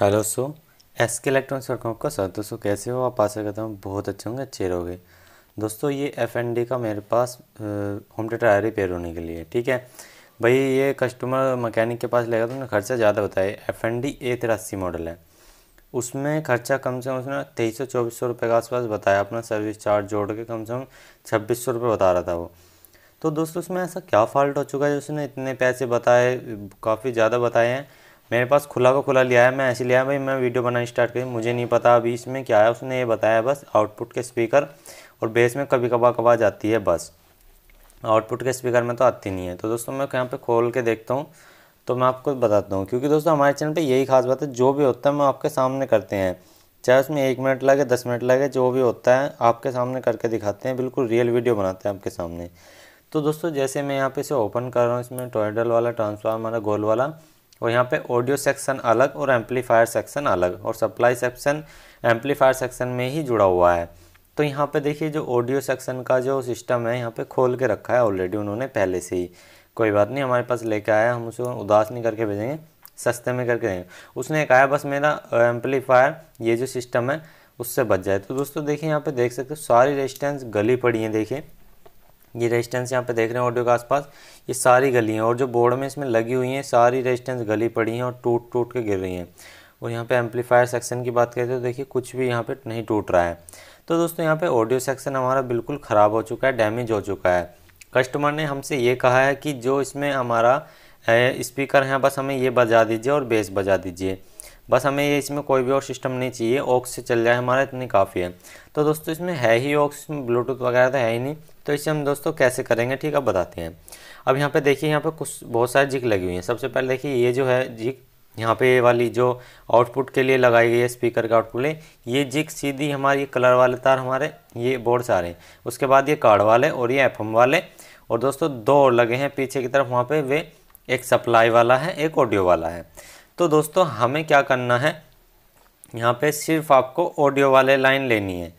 hello so S K electronics work का sir दोस्तों कैसे हो आप आशा करता हूँ बहुत अच्छे होंगे अच्छे रहोगे दोस्तों ये एफ एन डी का मेरे पास होम थिएटर आया रिपेयर होने के लिए ठीक है भाई ये कस्टमर मकैनिक के पास लेगा तो उन्हें खर्चा ज़्यादा बताया एफ एन डी ए तिरासी मॉडल है उसमें खर्चा कम से कम उसने तेईस सौ चौबीस सौ रुपये के आसपास बताया अपना सर्विस चार्ज जोड़ के कम से कम छब्बीस सौ रुपये बता रहा था वो तो दोस्तों उसमें ऐसा क्या फॉल्ट हो चुका है जो उसने इतने पैसे बताए काफ़ी ज़्यादा बताए हैं मेरे पास खुला को खुला लिया है मैं ऐसे लिया है भाई मैं वीडियो बनाना स्टार्ट करी मुझे नहीं पता अभी इसमें क्या है उसने ये बताया बस आउटपुट के स्पीकर और बेस में कभी कभार कभार जाती है बस आउटपुट के स्पीकर में तो आती नहीं है तो दोस्तों मैं यहाँ पर खोल के देखता हूँ तो मैं आपको बताता हूँ क्योंकि दोस्तों हमारे चैनल पर यही खास बात है जो भी होता है हम आपके सामने करते हैं चाहे उसमें एक मिनट लगे दस मिनट लगे जो भी होता है आपके सामने करके दिखाते हैं बिल्कुल रियल वीडियो बनाते हैं आपके सामने तो दोस्तों जैसे मैं यहाँ पे इसे ओपन कर रहा हूँ इसमें टॉयडल वाला ट्रांसफार्मर गोल वाला और यहाँ पे ऑडियो सेक्शन अलग और एम्पलीफायर सेक्शन अलग और सप्लाई सेक्शन एम्पलीफायर सेक्शन में ही जुड़ा हुआ है तो यहाँ पे देखिए जो ऑडियो सेक्शन का जो सिस्टम है यहाँ पे खोल के रखा है ऑलरेडी उन्होंने पहले से ही कोई बात नहीं हमारे पास लेके आया हम उसे उदास नहीं करके भेजेंगे सस्ते में करके देंगे उसने कहा बस मेरा एम्पलीफायर ये जो सिस्टम है उससे बच जाए तो दोस्तों देखिए यहाँ पे देख सकते हो सारी रेजिस्टेंस गली पड़ी हैं देखिए ये रेजिस्टेंस यहाँ पे देख रहे हैं ऑडियो के आसपास ये सारी गली हैं और जो बोर्ड में इसमें लगी हुई हैं सारी रेजिस्टेंस गली पड़ी हैं और टूट टूट के गिर रही हैं और यहाँ पे एम्पलीफायर सेक्शन की बात करें तो देखिए कुछ भी यहाँ पे नहीं टूट रहा है तो दोस्तों यहाँ पे ऑडियो सेक्शन हमारा बिल्कुल ख़राब हो चुका है डैमेज हो चुका है कस्टमर ने हमसे ये कहा है कि जो इसमें हमारा स्पीकर है बस हमें ये बजा दीजिए और बेस बजा दीजिए बस हमें ये इसमें कोई भी और सिस्टम नहीं चाहिए ऑक्स से चल जाए हमारा इतनी काफ़ी है तो दोस्तों इसमें है ही ऑक्स ब्लूटूथ वगैरह तो है ही नहीं तो इसे हम दोस्तों कैसे करेंगे ठीक है बताते हैं अब यहाँ पे देखिए यहाँ पे कुछ बहुत सारी जिक लगी हुई हैं सबसे पहले देखिए ये जो है जिक यहाँ पे ये वाली जो आउटपुट के लिए लगाई गई है स्पीकर का आउटपुट है ये जिक सीधी हमारी ये कलर वाले तार हमारे ये बोर्ड रहे हैं उसके बाद ये कार्ड वाले और ये एफ वाले और दोस्तों दो लगे हैं पीछे की तरफ वहाँ पर वे एक सप्लाई वाला है एक ऑडियो वाला है तो दोस्तों हमें क्या करना है यहाँ पे सिर्फ आपको ऑडियो वाले लाइन लेनी है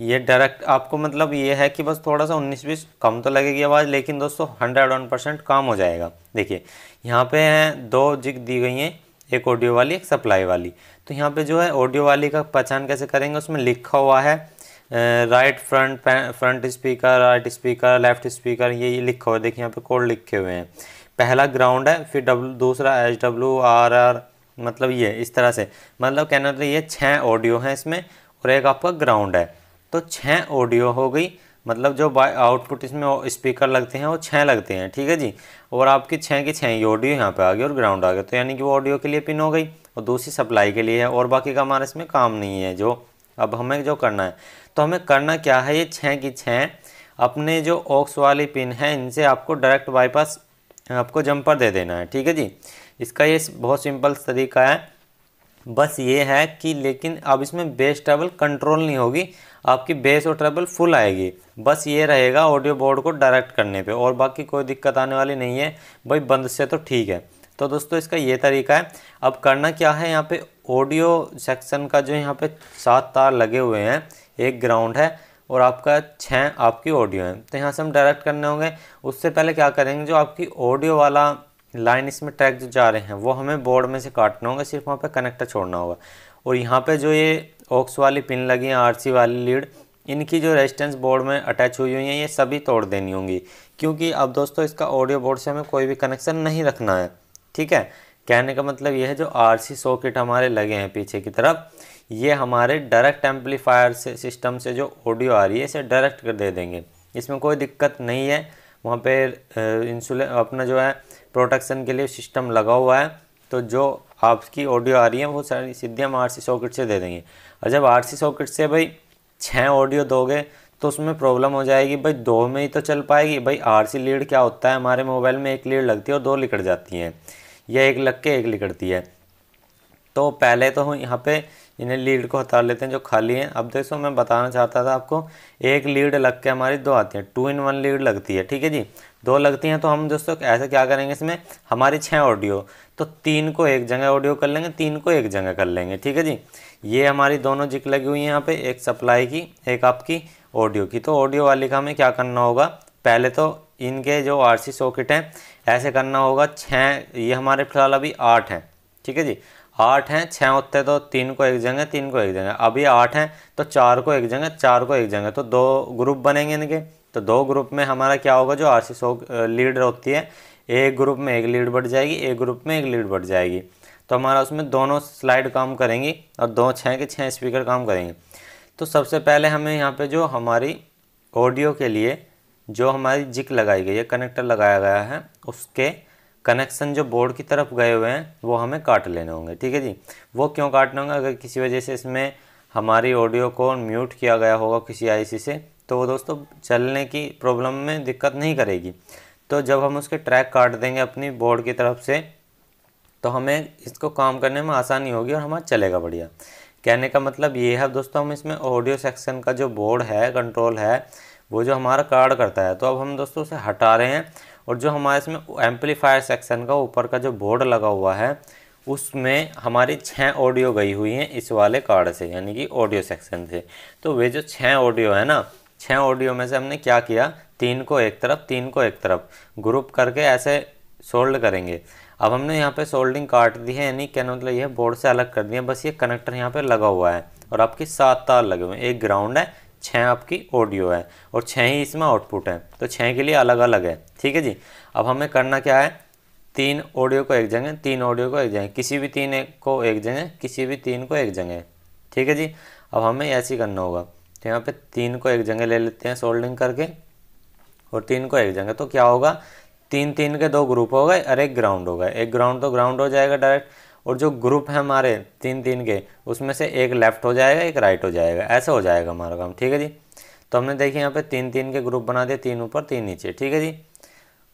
ये डायरेक्ट आपको मतलब ये है कि बस थोड़ा सा उन्नीस बीस कम तो लगेगी आवाज़ लेकिन दोस्तों हंड्रेड वन परसेंट काम हो जाएगा देखिए यहाँ पे हैं दो जिग दी गई हैं एक ऑडियो वाली एक सप्लाई वाली तो यहाँ पे जो है ऑडियो वाली का पहचान कैसे करेंगे उसमें लिखा हुआ है right front front speaker right speaker left speaker ये, ये लिखा हुआ है देखिए यहाँ पे कोड लिखे हुए हैं पहला ग्राउंड है फिर डब्ल्यू दूसरा एच डब्ल्यू आर आर मतलब ये इस तरह से मतलब कहने मतलब ये छः ऑडियो हैं इसमें और एक आपका ग्राउंड है तो छः ऑडियो हो गई मतलब जो आउटपुट इसमें स्पीकर लगते हैं वो छः लगते हैं ठीक है जी और आपकी छः की छः ही ऑडियो यहाँ पे आ गई और ग्राउंड आ गया तो यानी कि वो ऑडियो के लिए पिन हो गई और दूसरी सप्लाई के लिए है और बाकी का हमारा इसमें काम नहीं है जो अब हमें जो करना है तो हमें करना क्या है ये छः की छः अपने जो ऑक्स वाली पिन है इनसे आपको डायरेक्ट बाईपास आपको जंपर दे देना है ठीक है जी इसका ये बहुत सिंपल तरीका है बस ये है कि लेकिन अब इसमें बेस ट्रेबल कंट्रोल नहीं होगी आपकी बेस और ट्रेबल फुल आएगी बस ये रहेगा ऑडियो बोर्ड को डायरेक्ट करने पे और बाकी कोई दिक्कत आने वाली नहीं है भाई बंद से तो ठीक है तो दोस्तों इसका ये तरीका है अब करना क्या है यहाँ पे ऑडियो सेक्शन का जो यहाँ पे सात तार लगे हुए हैं एक ग्राउंड है और आपका छः आपकी ऑडियो है तो यहाँ से हम डायरेक्ट करने होंगे उससे पहले क्या करेंगे जो आपकी ऑडियो वाला लाइन इसमें ट्रैक जो जा रहे हैं वो हमें बोर्ड में से काटना होगा सिर्फ वहाँ पर कनेक्टर छोड़ना होगा और यहाँ पर जो ये ऑक्स वाली पिन लगी है आर वाली लीड इनकी जो रेजिस्टेंस बोर्ड में अटैच हुई हुई है ये सभी तोड़ देनी होंगी क्योंकि अब दोस्तों इसका ऑडियो बोर्ड से हमें कोई भी कनेक्शन नहीं रखना है ठीक है कहने का मतलब यह है जो आर सी सॉकेट हमारे लगे हैं पीछे की तरफ ये हमारे डायरेक्ट एम्पलीफायर से सिस्टम से जो ऑडियो आ रही है इसे डायरेक्ट कर दे देंगे इसमें कोई दिक्कत नहीं है वहाँ पे इंसुले अपना जो है प्रोटेक्शन के लिए सिस्टम लगा हुआ है तो जो आपकी ऑडियो आ रही है वो सारी सीधे हम आर सी सॉकेट से दे देंगे और जब आर सी सॉकेट से भाई छः ऑडियो दोगे तो उसमें प्रॉब्लम हो जाएगी भाई दो में ही तो चल पाएगी भाई आर सी लीड क्या होता है हमारे मोबाइल में एक लीड लगती है और दो लिकड़ जाती हैं या एक लग के एक लिकड़ती है तो पहले तो यहाँ पर इन्हें लीड को हटा लेते हैं जो खाली हैं अब देखो मैं बताना चाहता था आपको एक लीड लग के हमारी दो आती है टू इन वन लीड लगती है ठीक है जी दो लगती हैं तो हम दोस्तों ऐसे क्या करेंगे इसमें हमारी छः ऑडियो तो तीन को एक जगह ऑडियो कर लेंगे तीन को एक जगह कर लेंगे ठीक है जी ये हमारी दोनों जिक लगी हुई है यहाँ पे एक सप्लाई की एक आपकी ऑडियो की तो ऑडियो वाली का हमें क्या करना होगा पहले तो इनके जो आर सी सॉकेट हैं ऐसे करना होगा छः ये हमारे फिलहाल अभी आठ हैं ठीक है जी आठ हैं छः होते तो तीन को एक जगह तीन को एक जगह अभी आठ हैं तो चार को एक जगह चार को एक जगह तो दो ग्रुप बनेंगे इनके तो दो ग्रुप में हमारा क्या होगा जो आर सी सौ लीड होती है एक ग्रुप में एक लीड बढ़ जाएगी एक ग्रुप में एक लीड बढ़ जाएगी तो हमारा उसमें दोनों स्लाइड काम करेंगी और दो छः के छः स्पीकर काम करेंगे तो सबसे पहले हमें यहाँ पर जो हमारी ऑडियो के लिए जो हमारी जिक लगाई गई है कनेक्टर लगाया गया है उसके कनेक्शन जो बोर्ड की तरफ गए हुए हैं वो हमें काट लेने होंगे ठीक है जी वो क्यों काटने होंगे अगर किसी वजह से इसमें हमारी ऑडियो को म्यूट किया गया होगा किसी आईसी से तो वो दोस्तों चलने की प्रॉब्लम में दिक्कत नहीं करेगी तो जब हम उसके ट्रैक काट देंगे अपनी बोर्ड की तरफ से तो हमें इसको काम करने में आसानी होगी और हमारा चलेगा बढ़िया कहने का मतलब ये है दोस्तों हम इसमें ऑडियो सेक्शन का जो बोर्ड है कंट्रोल है वो जो हमारा कार्ड करता है तो अब हम दोस्तों उसे हटा रहे हैं और जो हमारे इसमें एम्पलीफायर सेक्शन का ऊपर का जो बोर्ड लगा हुआ है उसमें हमारी छः ऑडियो गई हुई हैं इस वाले कार्ड से यानी कि ऑडियो सेक्शन से तो वे जो छः ऑडियो है ना छः ऑडियो में से हमने क्या किया तीन को एक तरफ तीन को एक तरफ ग्रुप करके ऐसे सोल्ड करेंगे अब हमने यहाँ पे सोल्डिंग काट दी है यानी क्या मतलब यह बोर्ड से अलग कर दिया बस ये कनेक्टर यहाँ पे लगा हुआ है और आपकी सात तार लगे हुए हैं एक ग्राउंड है छः आपकी ऑडियो है और छः ही इसमें आउटपुट है तो छः के लिए अलग अलग है ठीक है जी अब हमें करना क्या है तीन ऑडियो को एक जगह तीन ऑडियो को एक जगह किसी भी तीन एक को एक जगह किसी भी तीन को एक जगह ठीक है जी अब हमें ऐसे ही करना होगा तो यहाँ पे तीन को एक जगह ले लेते हैं सोल्डिंग करके और तीन को एक जगह तो क्या होगा तीन तीन के दो ग्रुप हो गए और एक ग्राउंड होगा एक ग्राउंड तो ग्राउंड हो जाएगा डायरेक्ट और जो ग्रुप है हमारे तीन तीन के उसमें से एक लेफ़्ट हो जाएगा एक राइट हो जाएगा ऐसा हो जाएगा हमारा काम ठीक है जी तो हमने देखिए यहाँ पे तीन तीन के ग्रुप बना दिए तीन ऊपर तीन नीचे ठीक है जी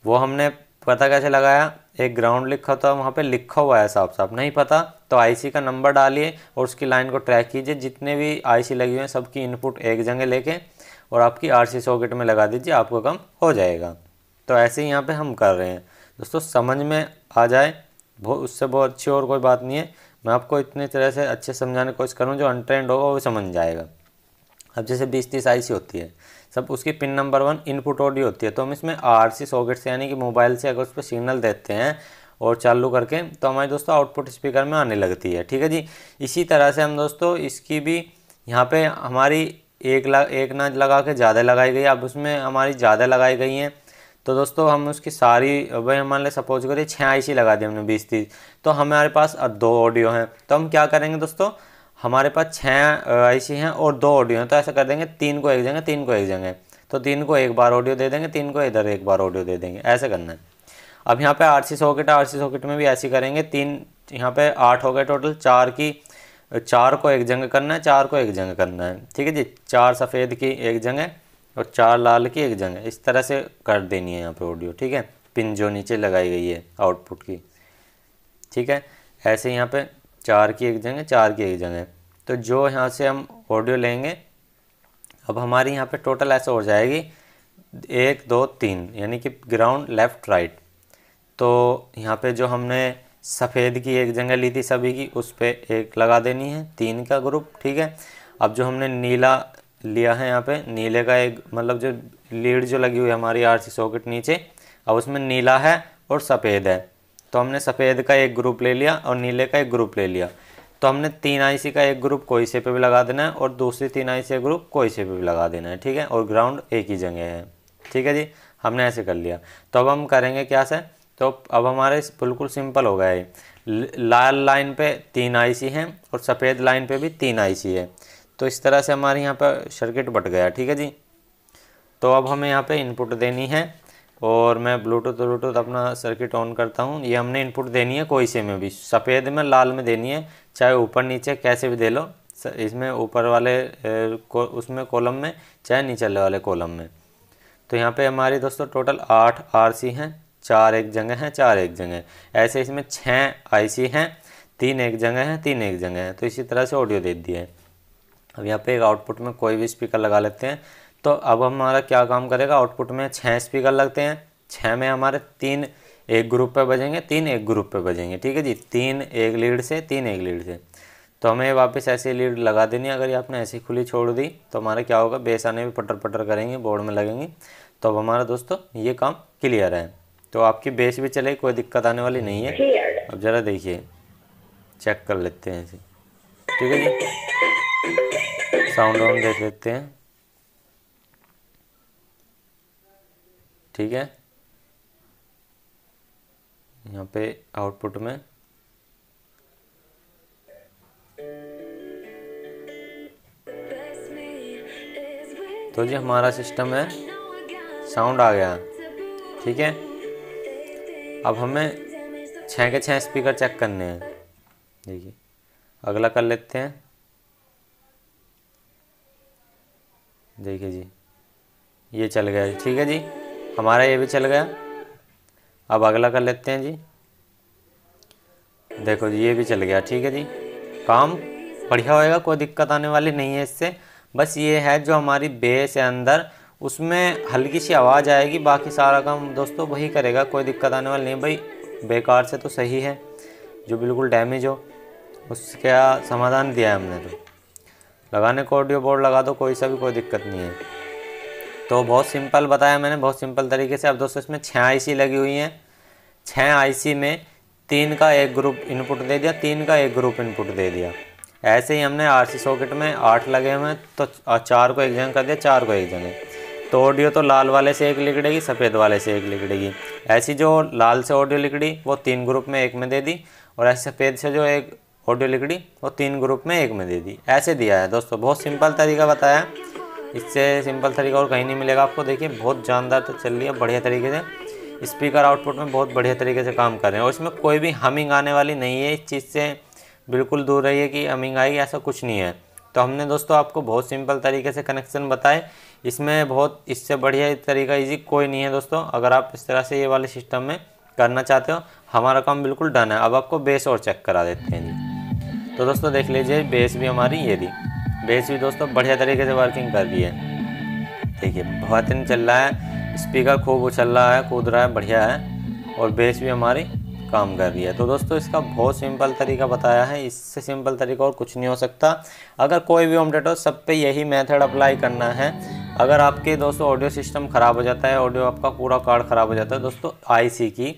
वो हमने पता कैसे लगाया एक ग्राउंड लिखा था वहाँ पे लिखा हुआ है साफ साफ नहीं पता तो आईसी का नंबर डालिए और उसकी लाइन को ट्रैक कीजिए जितने भी आईसी लगी हुई हैं सबकी इनपुट एक जगह लेके और आपकी आरसी सॉकेट में लगा दीजिए आपका काम हो जाएगा तो ऐसे ही यहाँ पर हम कर रहे हैं दोस्तों समझ में आ जाए उससे बहुत अच्छी और कोई बात नहीं है मैं आपको इतनी तरह से अच्छे समझाने की कोशिश करूँ जो अनट्रेंड होगा वो समझ जाएगा अब जैसे बीस तीस आई सी होती है सब उसकी pin number one input audio होती है तो हम इसमें आर सी सॉकेट से यानी कि मोबाइल से अगर उस पर सिग्नल देते हैं और चालू करके तो हमारे दोस्तों आउटपुट स्पीकर में आने लगती है ठीक है जी इसी तरह से हम दोस्तों इसकी भी यहाँ पे हमारी एक लाख एक ना लगा के ज़्यादा लगाई गई अब उसमें हमारी ज़्यादा लगाई गई हैं तो दोस्तों हम उसकी सारी भाई हमारे लिए सपोज करिए छः सी लगा दी हमने बीस तीस तो हमारे पास अब दो ऑडियो हैं तो हम क्या करेंगे दोस्तों हमारे पास छः सी हैं और दो ऑडियो हैं तो ऐसा कर देंगे तीन को एक जगह तीन को एक जगह तो तीन को एक बार ऑडियो दे देंगे तीन को इधर एक बार ऑडियो दे देंगे ऐसे करना है अब यहाँ पे R C socket R C socket में भी ऐसे करेंगे तीन यहाँ पे आठ हो गए टोटल चार की चार को एक जंग करना है चार को एक जंग करना है ठीक है जी चार सफ़ेद की एक जंग है और चार लाल की एक जंग इस तरह से कर देनी है यहाँ पे ऑडियो ठीक है पिन जो नीचे लगाई गई है आउटपुट की ठीक है ऐसे यहाँ पे चार की एक जगह चार की एक जगह तो जो यहाँ से हम ऑडियो लेंगे अब हमारी यहाँ पे टोटल ऐसा हो जाएगी एक दो तीन यानी कि ग्राउंड लेफ़्ट राइट तो यहाँ पर जो हमने सफ़ेद की एक जगह ली थी सभी की उस पर एक लगा देनी है तीन का ग्रुप ठीक है अब जो हमने नीला लिया है यहाँ पे नीले का एक मतलब जो लीड जो लगी हुई है हमारी आरसी सॉकेट नीचे अब उसमें नीला है और सफ़ेद है तो हमने सफ़ेद का एक ग्रुप ले लिया और नीले का एक ग्रुप ले लिया तो हमने तीन आईसी का एक ग्रुप कोई से पे भी लगा देना है और दूसरी तीन आईसी का ग्रुप कोई से पे भी लगा देना है ठीक है और ग्राउंड एक ही जगह है ठीक है जी हमने ऐसे कर लिया तो अब हम करेंगे क्या से तो अब हमारे बिल्कुल सिंपल हो गया है लाल लाइन पे तीन आईसी हैं और सफ़ेद लाइन पे भी तीन आईसी है तो इस तरह से हमारे यहाँ पर सर्किट बट गया ठीक है जी तो अब हमें यहाँ पे इनपुट देनी है और मैं ब्लूटूथ ब्लूटूथ अपना सर्किट ऑन करता हूँ ये हमने इनपुट देनी है कोई से में भी सफ़ेद में लाल में देनी है चाहे ऊपर नीचे कैसे भी दे लो इसमें ऊपर वाले को उसमें कॉलम में चाहे नीचे वाले कॉलम में तो यहाँ पे हमारे दोस्तों टोटल आठ आरसी हैं चार एक जगह हैं चार एक जगह ऐसे इसमें छः आईसी हैं तीन एक जगह हैं तीन एक जगह हैं तो इसी तरह से ऑडियो दे दिए हैं अब यहाँ पे आउटपुट में कोई भी स्पीकर लगा लेते हैं तो अब हमारा क्या काम करेगा आउटपुट में छः स्पीकर लगते हैं छः में हमारे तीन एक ग्रुप पे बजेंगे तीन एक ग्रुप पे बजेंगे ठीक है जी तीन एक लीड से तीन एक लीड से तो हमें वापस ऐसी लीड लगा देनी अगर ये आपने ऐसी खुली छोड़ दी तो हमारा क्या होगा बेस आने भी पटर पटर करेंगे बोर्ड में लगेंगे तो अब हमारा दोस्तों ये काम क्लियर है तो आपकी बेस भी चलेगी कोई दिक्कत आने वाली नहीं है अब ज़रा देखिए चेक कर लेते हैं ऐसे ठीक है जी साउंड वाउंड देख लेते हैं ठीक है यहाँ पे आउटपुट में तो जी हमारा सिस्टम है साउंड आ गया ठीक है अब हमें छः के छः स्पीकर चेक करने हैं देखिए अगला कर लेते हैं देखिए जी ये चल गया जी ठीक है जी हमारा ये भी चल गया अब अगला कर लेते हैं जी देखो जी ये भी चल गया ठीक है जी काम बढ़िया होएगा कोई दिक्कत आने वाली नहीं है इससे बस ये है जो हमारी बेस है अंदर उसमें हल्की सी आवाज़ आएगी बाकी सारा काम दोस्तों वही करेगा कोई दिक्कत आने वाली नहीं भाई बेकार से तो सही है जो बिल्कुल डैमेज हो उसका समाधान दिया है हमने तो लगाने को ऑडियो बोर्ड लगा दो कोई सा भी कोई दिक्कत नहीं है तो बहुत सिंपल बताया मैंने बहुत सिंपल तरीके से अब दोस्तों इसमें छः आईसी लगी हुई हैं छः आईसी में तीन का एक ग्रुप इनपुट दे दिया तीन का एक ग्रुप इनपुट दे दिया ऐसे ही हमने सी सॉकेट में आठ लगे हुए हैं तो चार को एक जगह कर दिया चार को एक जगह तो ऑडियो तो लाल वाले से एक लिखड़ेगी सफ़ेद वाले से एक लिखड़ेगी ऐसी जो लाल से ऑडियो लिखड़ी वो तीन ग्रुप में एक में दे दी और ऐसे सफ़ेद से जो एक ऑडियो लिख ली और तीन ग्रुप में एक में दे दी ऐसे दिया है दोस्तों बहुत सिंपल तरीका बताया इससे सिंपल तरीका और कहीं नहीं मिलेगा आपको देखिए बहुत जानदार तो चल रही है बढ़िया तरीके से स्पीकर आउटपुट में बहुत बढ़िया तरीके से काम कर रहे हैं और इसमें कोई भी हमिंग आने वाली नहीं है इस चीज़ से बिल्कुल दूर रहिए कि हमिंग आएगी ऐसा कुछ नहीं है तो हमने दोस्तों आपको बहुत सिंपल तरीके से कनेक्शन बताए इसमें बहुत इससे बढ़िया तरीका इजी कोई नहीं है दोस्तों अगर आप इस तरह से ये वाले सिस्टम में करना चाहते हो हमारा काम बिल्कुल डन है अब आपको बेस और चेक करा देते हैं तो दोस्तों देख लीजिए बेस भी हमारी ये दी बेस भी दोस्तों बढ़िया तरीके से वर्किंग कर रही है ठीक है बहुत ही चल रहा है स्पीकर खूब उछल रहा है कूद रहा है बढ़िया है और बेस भी हमारी काम कर रही है तो दोस्तों इसका बहुत सिंपल तरीका बताया है इससे सिंपल तरीका और कुछ नहीं हो सकता अगर कोई भी होम हो सब पे यही मेथड अप्लाई करना है अगर आपके दोस्तों ऑडियो सिस्टम ख़राब हो जाता है ऑडियो आपका पूरा कार्ड ख़राब हो जाता है दोस्तों आईसी की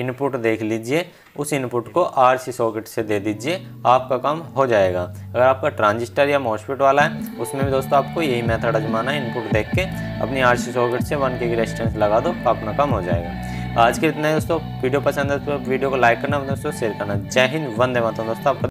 इनपुट देख लीजिए उस इनपुट को आर सी सॉकेट से दे दीजिए आपका काम हो जाएगा अगर आपका ट्रांजिस्टर या मॉसफेट वाला है उसमें भी दोस्तों आपको यही मेथड आजमाना है इनपुट देख के अपनी आर सी सॉकेट से वन के रेजिस्टेंस लगा दो अपना काम हो जाएगा आज के इतना दोस्तों वीडियो पसंद है तो वीडियो को लाइक करना दोस्तों शेयर करना जय हिंद वंदे मातरम दोस्तों आपका